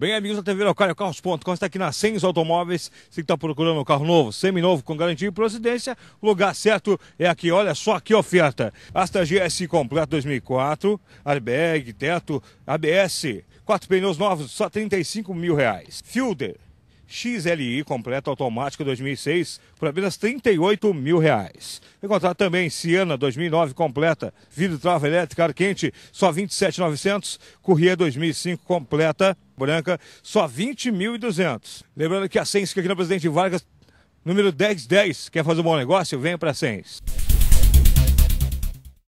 Bem, amigos da TV Local, é ponto, está aqui na Sens Automóveis. Você que está procurando um carro novo, seminovo, com garantia e procedência, lugar certo é aqui. Olha só que oferta. Astra GS completo 2004, airbag, teto, ABS, quatro pneus novos, só 35 mil reais. Fielder. XLI completo automático 2006 por apenas 38 mil reais. Encontrar também Siena 2009 completa, vidro trava elétrica ar quente só 27.900, Courier 2005 completa Branca, só 20.200. Lembrando que a Cens que aqui na Presidente Vargas, número 1010, quer fazer um bom negócio? Venha para a Cens